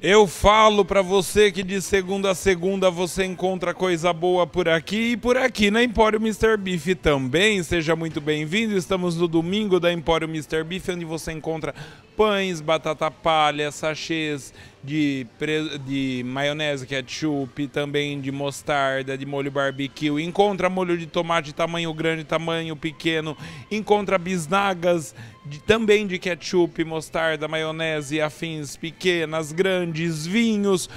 Eu falo para você que de segunda a segunda você encontra coisa boa por aqui e por aqui na Empório Mr. Beef também. Seja muito bem-vindo. Estamos no domingo da Empório Mr. Beef, onde você encontra pães, batata palha, sachês de, de maionese, ketchup, também de mostarda, de molho barbecue. Encontra molho de tomate tamanho grande, tamanho pequeno. Encontra bisnagas de, também de ketchup, mostarda, maionese, afins pequenas, grandes, vinhos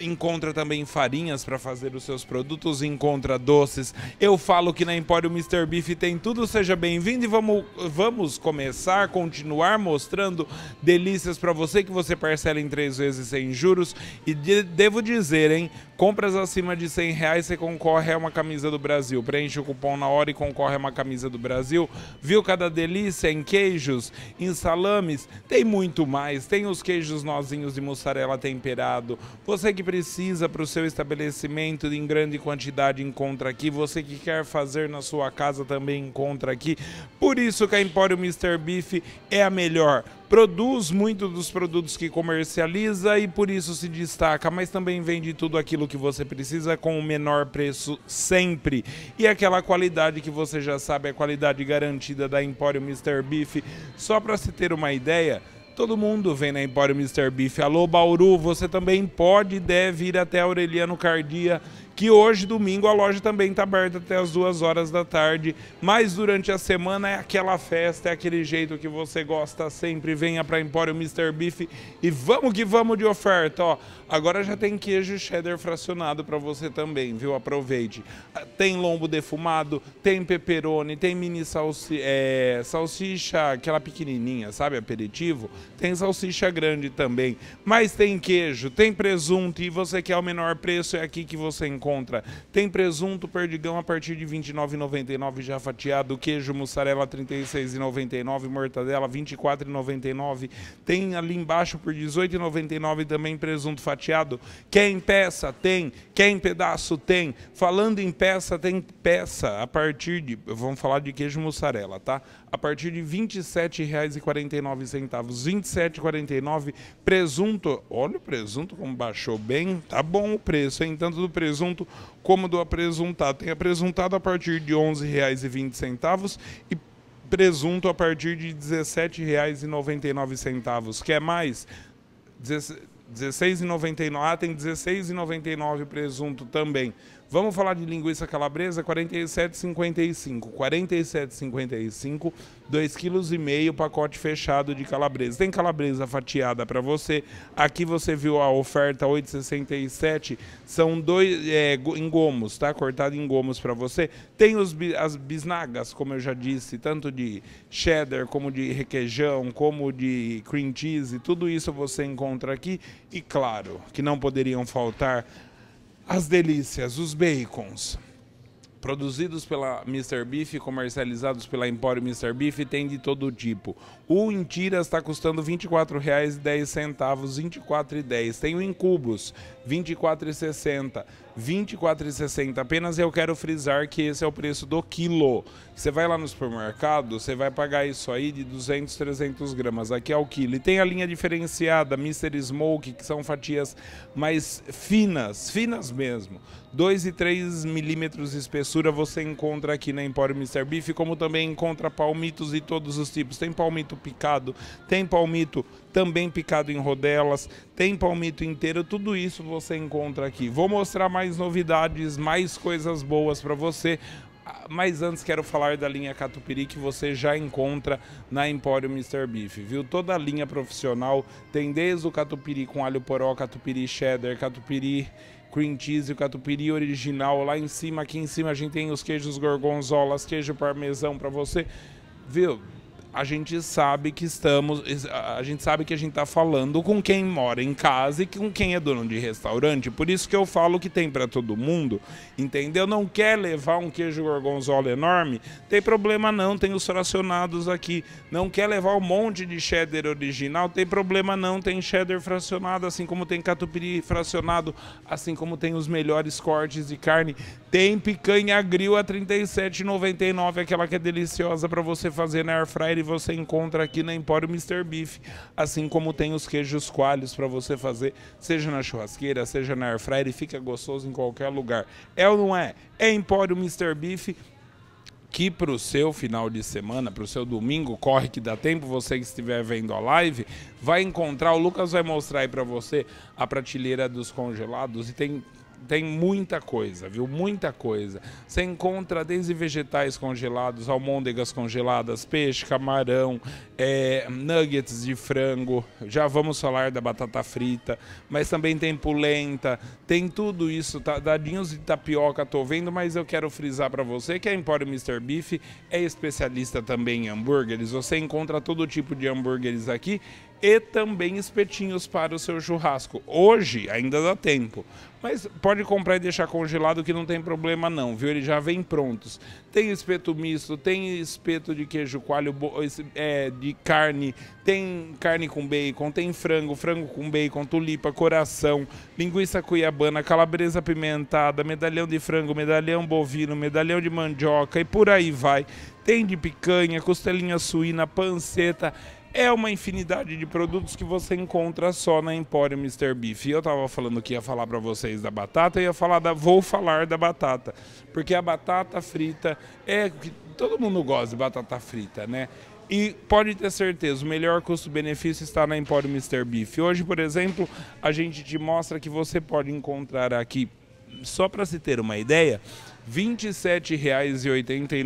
encontra também farinhas para fazer os seus produtos, encontra doces. Eu falo que na Empório Mr. Beef tem tudo, seja bem-vindo e vamos, vamos começar, continuar mostrando delícias para você que você parcela em três vezes sem juros. E de, devo dizer, hein, compras acima de 100 reais você concorre a uma camisa do Brasil. Preenche o cupom na hora e concorre a uma camisa do Brasil. Viu cada delícia em queijos, em salames, tem muito mais. Tem os queijos nozinhos de mussarela temperado. Você que precisa para o seu estabelecimento em grande quantidade encontra aqui. Você que quer fazer na sua casa também encontra aqui. Por isso que a Empório Mr. Beef é a melhor. Produz muito dos produtos que comercializa e por isso se destaca, mas também vende tudo aquilo que você precisa com o menor preço sempre. E aquela qualidade que você já sabe, a qualidade garantida da Empório Mr. Beef. Só para se ter uma ideia, todo mundo vem na Empório Mr. Beef. Alô, Bauru, você também pode e deve ir até Aureliano Cardia que hoje, domingo, a loja também está aberta até as duas horas da tarde. Mas durante a semana é aquela festa, é aquele jeito que você gosta sempre. Venha para Empório Mr. Beef e vamos que vamos de oferta. Ó, agora já tem queijo cheddar fracionado para você também, viu? Aproveite. Ah, tem lombo defumado, tem pepperoni, tem mini salsi, é, salsicha, aquela pequenininha, sabe? Aperitivo. Tem salsicha grande também. Mas tem queijo, tem presunto e você quer o menor preço, é aqui que você encontra encontra. Tem presunto perdigão a partir de 29,99 já fatiado, queijo mussarela 36,99, mortadela 24,99. Tem ali embaixo por 18,99 também presunto fatiado. Quer em peça? Tem. Quer em pedaço? Tem. Falando em peça, tem peça a partir de, vamos falar de queijo mussarela, tá? A partir de R$ 27,49, R$ 27,49 presunto. Olha o presunto como baixou bem. Tá bom o preço, hein? Tanto do presunto apresunto como do apresuntado. Tem apresuntado a partir de R$ 11,20 e presunto a partir de R$ 17,99. Quer mais? R$ 16,99. Ah, tem R$ 16,99 presunto também. Vamos falar de linguiça calabresa, 47,55. 47,55, 2,5 kg, pacote fechado de calabresa. Tem calabresa fatiada para você. Aqui você viu a oferta 8,67, são dois é, em gomos, tá? Cortado em gomos para você. Tem os, as bisnagas, como eu já disse, tanto de cheddar como de requeijão, como de cream cheese, tudo isso você encontra aqui. E claro, que não poderiam faltar as delícias, os bacons, produzidos pela Mr. Beef comercializados pela Empório Mr. Beef, tem de todo tipo. O em tiras está custando R$ 24,10, R$ 24,10. Tem o em cubos, R$ 24,60. 24,60 apenas. Eu quero frisar que esse é o preço do quilo. Você vai lá no supermercado, você vai pagar isso aí de 200, 300 gramas. Aqui é o quilo. E tem a linha diferenciada, Mr. Smoke, que são fatias mais finas, finas mesmo. 2 e 3 milímetros de espessura você encontra aqui na Empório Mr. Beef, como também encontra palmitos de todos os tipos. Tem palmito picado, tem palmito também picado em rodelas, tem palmito inteiro, tudo isso você encontra aqui. Vou mostrar mais novidades, mais coisas boas para você. Ah, mas antes quero falar da linha Catupiry que você já encontra na Empório Mr. Beef, viu? Toda a linha profissional tem desde o catupiry com alho poró, catupiry cheddar, catupiry cream cheese, o catupiry original lá em cima. Aqui em cima a gente tem os queijos gorgonzolas, queijo parmesão para você, viu? a gente sabe que estamos. A gente sabe que a gente está falando com quem mora em casa e com quem é dono de restaurante. Por isso que eu falo que tem para todo mundo, entendeu? Não quer levar um queijo gorgonzola enorme? Tem problema não, tem os fracionados aqui. Não quer levar um monte de cheddar original? Tem problema não, tem cheddar fracionado, assim como tem catupiry fracionado, assim como tem os melhores cortes de carne. Tem picanha grill a R$ 37,99, aquela que é deliciosa para você fazer na air fryer você encontra aqui na Empório Mr. Beef, assim como tem os queijos coalhos para você fazer, seja na churrasqueira, seja na air fryer, e fica gostoso em qualquer lugar. É ou não é? É Empório Mr. Beef que para o seu final de semana, para o seu domingo, corre que dá tempo, você que estiver vendo a live, vai encontrar, o Lucas vai mostrar aí para você a prateleira dos congelados e tem tem muita coisa, viu? Muita coisa. Você encontra desde vegetais congelados, almôndegas congeladas, peixe, camarão, é, nuggets de frango. Já vamos falar da batata frita, mas também tem polenta, tem tudo isso. Tá, dadinhos de tapioca, tô vendo, mas eu quero frisar para você que a Empório Mr. Beef é especialista também em hambúrgueres. Você encontra todo tipo de hambúrgueres aqui e também espetinhos para o seu churrasco. Hoje ainda dá tempo, mas pode comprar e deixar congelado que não tem problema não, viu? Ele já vem prontos. Tem espeto misto, tem espeto de queijo coalho, é, de carne, tem carne com bacon, tem frango, frango com bacon, tulipa, coração, linguiça cuiabana, calabresa pimentada, medalhão de frango, medalhão bovino, medalhão de mandioca e por aí vai. Tem de picanha, costelinha suína, panceta é uma infinidade de produtos que você encontra só na Empório Mr. Beef. Eu tava falando que ia falar para vocês da batata, eu ia falar da vou falar da batata, porque a batata frita é que todo mundo gosta de batata frita, né? E pode ter certeza, o melhor custo-benefício está na Empório Mr. Beef. Hoje, por exemplo, a gente te mostra que você pode encontrar aqui, só para se ter uma ideia, R$ 27,89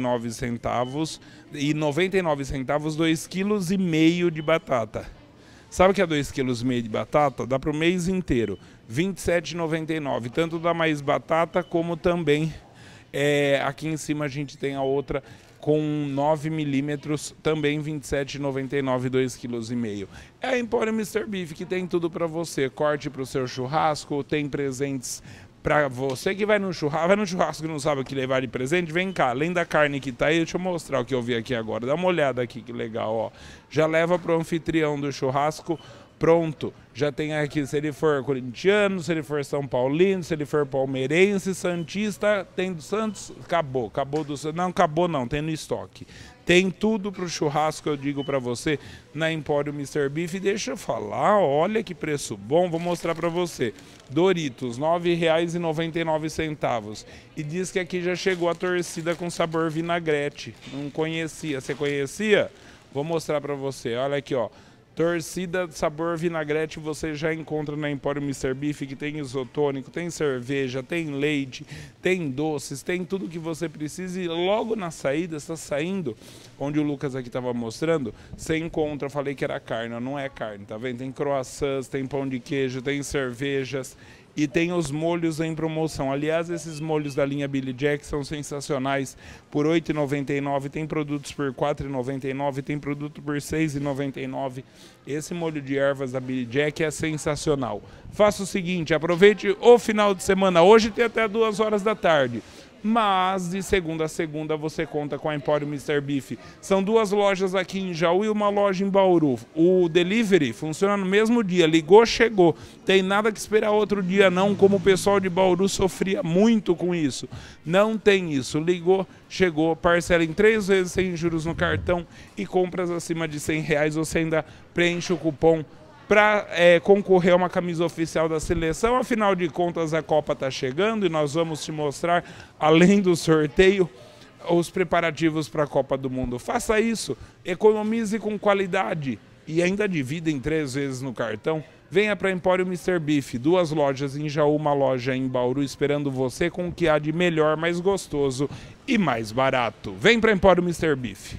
e 99 centavos 2,5 kg de batata. Sabe o que é 2,5 kg de batata? Dá para o mês inteiro. R$ 27,99, tanto da mais batata como também é, aqui em cima a gente tem a outra com 9 milímetros, também R$ 27,99, 2,5 kg. É a Empório Mr. Beef que tem tudo para você. Corte para o seu churrasco, tem presentes Pra você que vai no churrasco, vai no churrasco e não sabe o que levar de presente, vem cá, além da carne que tá aí, deixa eu mostrar o que eu vi aqui agora. Dá uma olhada aqui, que legal, ó. Já leva pro anfitrião do churrasco pronto, já tem aqui, se ele for corintiano, se ele for São Paulino, se ele for palmeirense, Santista, tem do Santos, acabou, acabou do Santos, não, acabou não, tem no estoque. Tem tudo pro churrasco, eu digo para você, na Empório Mr. Beef, deixa eu falar, olha que preço bom, vou mostrar para você. Doritos, R$ 9,99. E diz que aqui já chegou a torcida com sabor vinagrete, não conhecia, você conhecia? Vou mostrar para você, olha aqui, ó. Torcida sabor vinagrete você já encontra na Empório Mr. Beef, que tem isotônico, tem cerveja, tem leite, tem doces, tem tudo que você precisa. E logo na saída, está saindo, onde o Lucas aqui estava mostrando, você encontra, falei que era carne, não é carne, tá vendo? Tem croissants, tem pão de queijo, tem cervejas e tem os molhos em promoção. Aliás, esses molhos da linha Billy Jack são sensacionais por R$ 8,99, tem produtos por R$ 4,99, tem produto por R$ 6,99. Esse molho de ervas da Billy Jack é sensacional. Faça o seguinte, aproveite o final de semana. Hoje tem até duas horas da tarde mas de segunda a segunda você conta com a Empório Mr. Beef. São duas lojas aqui em Jaú e uma loja em Bauru. O delivery funciona no mesmo dia, ligou, chegou. Tem nada que esperar outro dia não, como o pessoal de Bauru sofria muito com isso. Não tem isso, ligou, chegou, parcela em três vezes sem juros no cartão e compras acima de 100 reais você ainda preenche o cupom para é, concorrer a uma camisa oficial da seleção. Afinal de contas, a Copa está chegando e nós vamos te mostrar, além do sorteio, os preparativos para a Copa do Mundo. Faça isso, economize com qualidade e ainda divida em três vezes no cartão. Venha para Empório Mr. Beef, duas lojas em Jaú, uma loja em Bauru, esperando você com o que há de melhor, mais gostoso e mais barato. Vem para Empório Mr. Beef.